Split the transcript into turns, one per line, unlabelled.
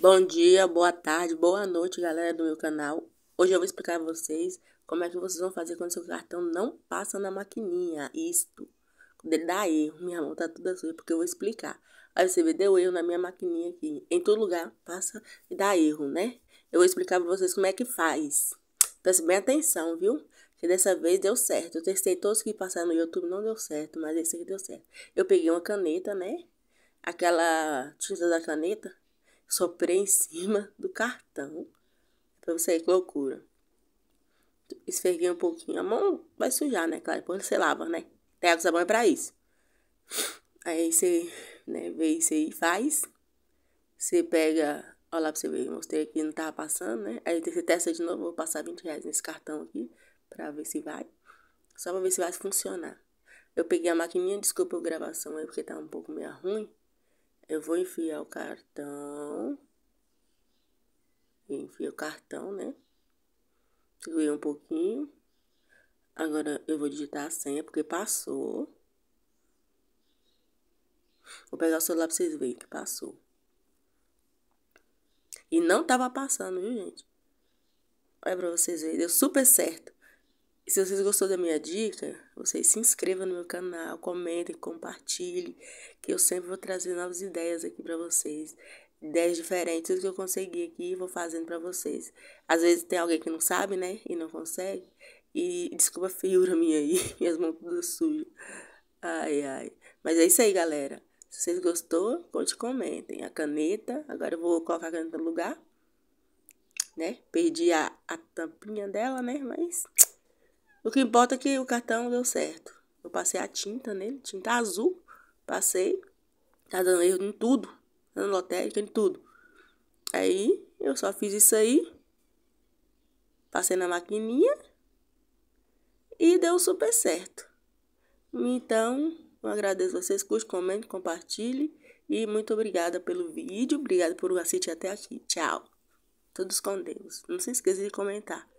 Bom dia, boa tarde, boa noite, galera do meu canal. Hoje eu vou explicar a vocês como é que vocês vão fazer quando seu cartão não passa na maquininha. Isto, quando ele dá erro, minha mão tá toda suja porque eu vou explicar. Aí você vê, deu erro na minha maquininha aqui. Em todo lugar passa e dá erro, né? Eu vou explicar pra vocês como é que faz. Preste bem atenção, viu? Que dessa vez deu certo. Eu testei todos que passaram no YouTube, não deu certo, mas esse aqui deu certo. Eu peguei uma caneta, né? Aquela tinta da caneta soprei em cima do cartão. Pra você ver que loucura. Esfreguei um pouquinho. A mão vai sujar, né? Claro, depois você lava, né? Tem água sabão é pra isso. Aí você né, vê isso aí e faz. Você pega. Olha lá pra você ver, eu mostrei aqui, não tava passando, né? Aí você testa de novo, vou passar 20 reais nesse cartão aqui, pra ver se vai. Só pra ver se vai funcionar. Eu peguei a maquininha, desculpa a gravação aí, porque tá um pouco meio ruim. Eu vou enfiar o cartão. Enfio o cartão, né? Segurei um pouquinho. Agora eu vou digitar a senha, porque passou. Vou pegar o celular pra vocês verem que passou. E não tava passando, viu, gente? Olha pra vocês verem, deu super certo se vocês gostou da minha dica, vocês se inscrevam no meu canal, comentem, compartilhem, que eu sempre vou trazer novas ideias aqui para vocês. Ideias diferentes, tudo que eu consegui aqui, vou fazendo para vocês. Às vezes tem alguém que não sabe, né? E não consegue. E desculpa a feiura minha aí, minhas mãos tudo sujas. Ai, ai. Mas é isso aí, galera. Se vocês gostou, conte comentem. A caneta, agora eu vou colocar a caneta no lugar. Né? Perdi a, a tampinha dela, né? Mas o que importa é que o cartão deu certo. Eu passei a tinta nele, tinta azul. Passei. Tá dando erro em tudo. Tá dando lotérica em tudo. Aí, eu só fiz isso aí. Passei na maquininha. E deu super certo. Então, eu agradeço vocês. Curte, comente, compartilhe. E muito obrigada pelo vídeo. Obrigada por assistir até aqui. Tchau. Todos com Deus. Não se esqueça de comentar.